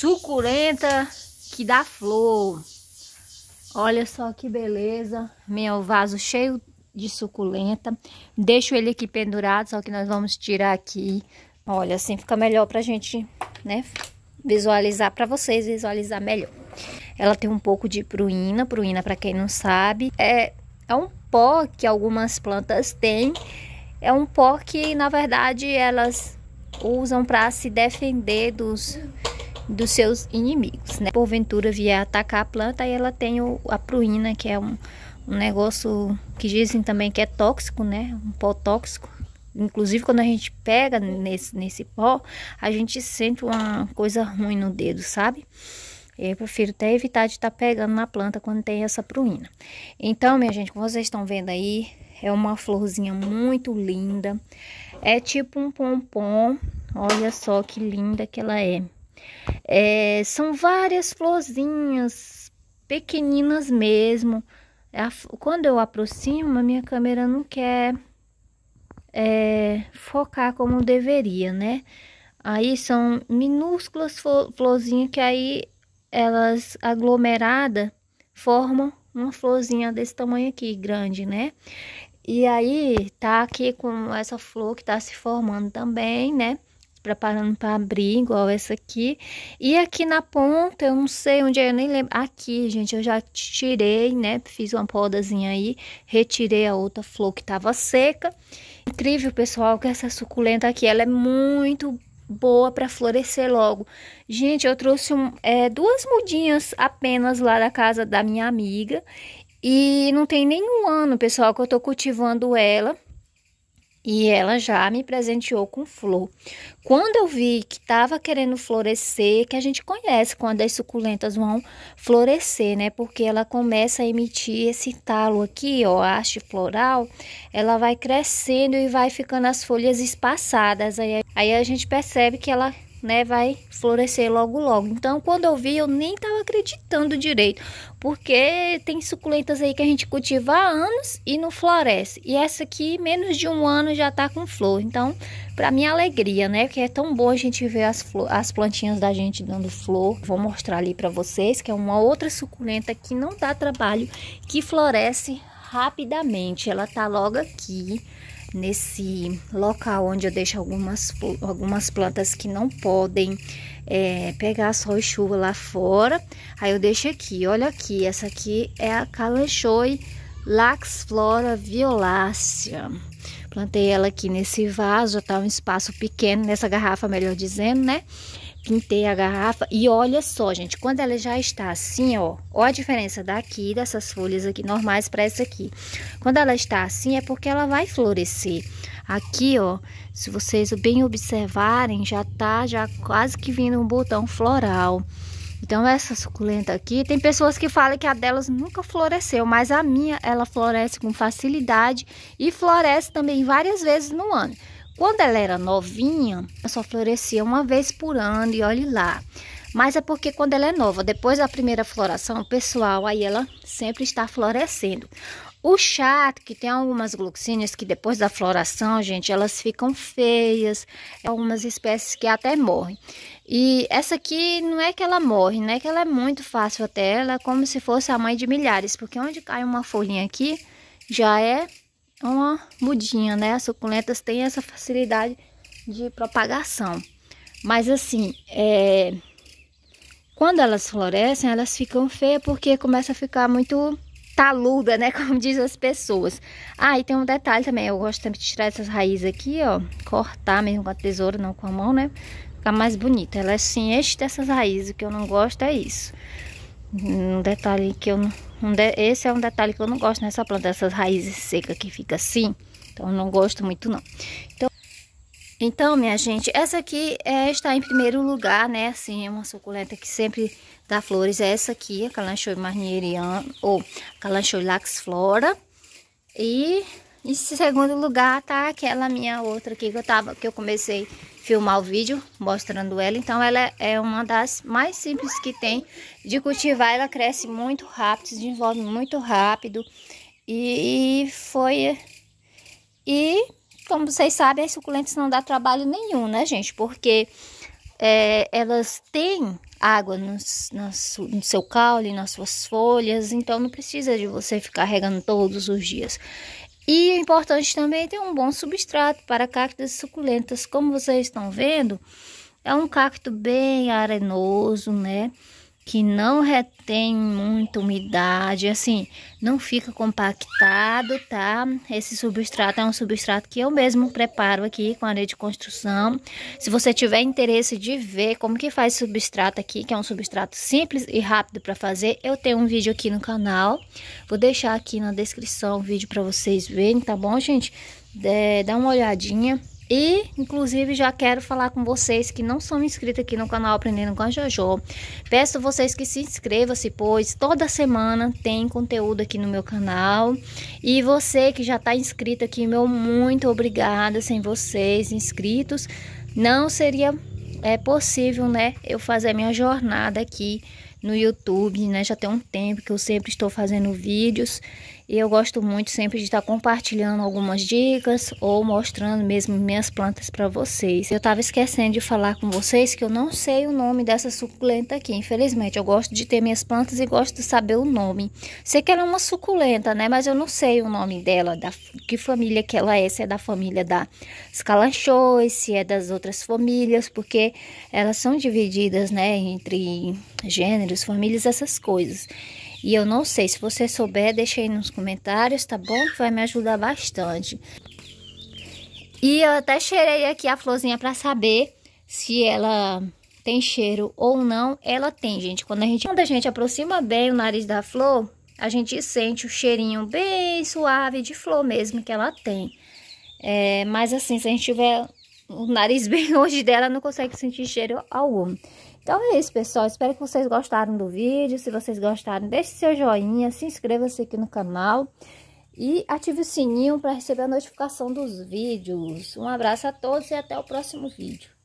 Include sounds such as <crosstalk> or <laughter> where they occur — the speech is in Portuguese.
suculenta que dá flor. Olha só que beleza, meu vaso cheio de suculenta. Deixo ele aqui pendurado, só que nós vamos tirar aqui. Olha, assim fica melhor pra gente, né, visualizar para vocês, visualizar melhor. Ela tem um pouco de pruína, pruína para quem não sabe, é, é um pó que algumas plantas têm. É um pó que, na verdade, elas usam para se defender dos dos seus inimigos, né? Porventura vier atacar a planta e ela tem o, a pruína, que é um, um negócio que dizem também que é tóxico, né? Um pó tóxico. Inclusive, quando a gente pega nesse, nesse pó, a gente sente uma coisa ruim no dedo, sabe? Eu prefiro até evitar de estar tá pegando na planta quando tem essa pruína. Então, minha gente, como vocês estão vendo aí, é uma florzinha muito linda. É tipo um pompom. Olha só que linda que ela é. É, são várias florzinhas, pequeninas mesmo. É quando eu aproximo, a minha câmera não quer é, focar como deveria, né? Aí são minúsculas florzinhas que aí elas aglomeradas formam uma florzinha desse tamanho aqui, grande, né? E aí tá aqui com essa flor que tá se formando também, né? preparando para abrir, igual essa aqui. E aqui na ponta, eu não sei onde é, eu nem lembro. Aqui, gente, eu já tirei, né? Fiz uma podazinha aí, retirei a outra flor que tava seca. Incrível, pessoal, que essa suculenta aqui, ela é muito boa para florescer logo. Gente, eu trouxe um, é, duas mudinhas apenas lá da casa da minha amiga. E não tem nenhum ano, pessoal, que eu tô cultivando ela. E ela já me presenteou com flor. Quando eu vi que estava querendo florescer, que a gente conhece quando as suculentas vão florescer, né? Porque ela começa a emitir esse talo aqui, ó, a haste floral, ela vai crescendo e vai ficando as folhas espaçadas. Aí, aí a gente percebe que ela né, vai florescer logo logo. Então, quando eu vi, eu nem tava acreditando direito, porque tem suculentas aí que a gente cultiva há anos e não floresce. E essa aqui, menos de um ano já tá com flor. Então, para minha é alegria, né, que é tão bom a gente ver as, flor, as plantinhas da gente dando flor. Vou mostrar ali para vocês que é uma outra suculenta que não dá trabalho, que floresce rapidamente. Ela tá logo aqui nesse local onde eu deixo algumas, algumas plantas que não podem é, pegar sol e chuva lá fora. Aí eu deixo aqui, olha aqui, essa aqui é a Calanchoe Laxflora violacea. Plantei ela aqui nesse vaso, tá um espaço pequeno, nessa garrafa, melhor dizendo, né? Pintei a garrafa e olha só, gente, quando ela já está assim, ó, ó a diferença daqui, dessas folhas aqui normais para essa aqui. Quando ela está assim é porque ela vai florescer. Aqui, ó, se vocês bem observarem, já tá já quase que vindo um botão floral. Então, essa suculenta aqui, tem pessoas que falam que a delas nunca floresceu, mas a minha, ela floresce com facilidade e floresce também várias vezes no ano. Quando ela era novinha, só florescia uma vez por ano e olhe lá. Mas é porque quando ela é nova, depois da primeira floração, pessoal, aí ela sempre está florescendo. O chato, que tem algumas gloxinas que depois da floração, gente, elas ficam feias. É algumas espécies que até morrem. E essa aqui não é que ela morre, né? Que ela é muito fácil até. Ela é como se fosse a mãe de milhares. Porque onde cai uma folhinha aqui, já é é uma mudinha, né? As suculentas têm essa facilidade de propagação. Mas assim, é... quando elas florescem, elas ficam feias porque começa a ficar muito taluda, né? <laughs> Como diz as pessoas. Ah, e tem um detalhe também. Eu gosto sempre de tirar essas raízes aqui, ó. Cortar mesmo com a tesoura, não com a mão, né? Fica mais bonita. Ela se assim, enche dessas raízes. O que eu não gosto é isso. Um detalhe que eu não... Um de, esse é um detalhe que eu não gosto nessa planta, essas raízes secas que fica assim. Então, não gosto muito, não. Então, então, minha gente, essa aqui é, está em primeiro lugar, né? Assim, é uma suculenta que sempre dá flores. É essa aqui, a Calanchoe marnieriana, ou Calanchoe lax flora. E em segundo lugar, tá aquela minha outra aqui que eu tava, que eu comecei a filmar o vídeo mostrando ela. Então, ela é uma das mais simples que tem de cultivar. Ela cresce muito rápido, se desenvolve muito rápido. E, e foi... E, como vocês sabem, as suculentas não dá trabalho nenhum, né, gente? Porque é, elas têm água nos, nas, no seu caule, nas suas folhas. Então, não precisa de você ficar regando todos os dias. E é importante também ter um bom substrato para cactos suculentas. Como vocês estão vendo, é um cacto bem arenoso, né? que não retém muita umidade, assim, não fica compactado, tá? Esse substrato é um substrato que eu mesmo preparo aqui com areia de construção. Se você tiver interesse de ver como que faz substrato aqui, que é um substrato simples e rápido para fazer, eu tenho um vídeo aqui no canal. Vou deixar aqui na descrição o vídeo para vocês verem, tá bom, gente? É, dá uma olhadinha. E, inclusive, já quero falar com vocês que não são inscritos aqui no canal Aprendendo com a Jojo. Peço a vocês que se inscrevam-se, pois toda semana tem conteúdo aqui no meu canal. E você que já está inscrito aqui, meu muito obrigada. Sem vocês inscritos, não seria é, possível, né, eu fazer minha jornada aqui no YouTube, né? Já tem um tempo que eu sempre estou fazendo vídeos e eu gosto muito sempre de estar compartilhando algumas dicas ou mostrando mesmo minhas plantas para vocês. Eu estava esquecendo de falar com vocês que eu não sei o nome dessa suculenta aqui, infelizmente. Eu gosto de ter minhas plantas e gosto de saber o nome. Sei que ela é uma suculenta, né? Mas eu não sei o nome dela, da que família que ela é, se é da família da Scalanchois, se é das outras famílias, porque elas são divididas, né, entre gêneros números, famílias, essas coisas. E eu não sei, se você souber, deixa aí nos comentários, tá bom? Que vai me ajudar bastante. E eu até cheirei aqui a florzinha para saber se ela tem cheiro ou não. Ela tem, gente. Quando a gente, quando a gente aproxima bem o nariz da flor, a gente sente o cheirinho bem suave de flor mesmo que ela tem. É, mas assim, se a gente tiver o nariz <laughs> bem longe dela não consegue sentir cheiro algum. Então é isso, pessoal. Espero que vocês gostaram do vídeo. Se vocês gostaram, deixe seu joinha, se inscreva-se aqui no canal e ative o sininho para receber a notificação dos vídeos. Um abraço a todos e até o próximo vídeo.